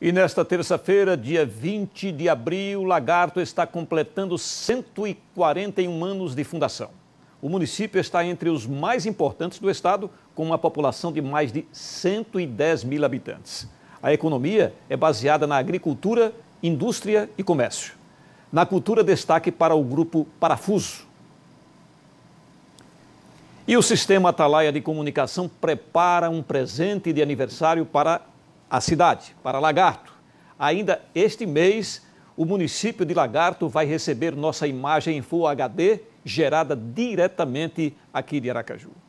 E nesta terça-feira, dia 20 de abril, Lagarto está completando 141 anos de fundação. O município está entre os mais importantes do estado, com uma população de mais de 110 mil habitantes. A economia é baseada na agricultura, indústria e comércio. Na cultura, destaque para o grupo Parafuso. E o sistema Atalaia de Comunicação prepara um presente de aniversário para a cidade, para Lagarto. Ainda este mês, o município de Lagarto vai receber nossa imagem em Full HD, gerada diretamente aqui de Aracaju.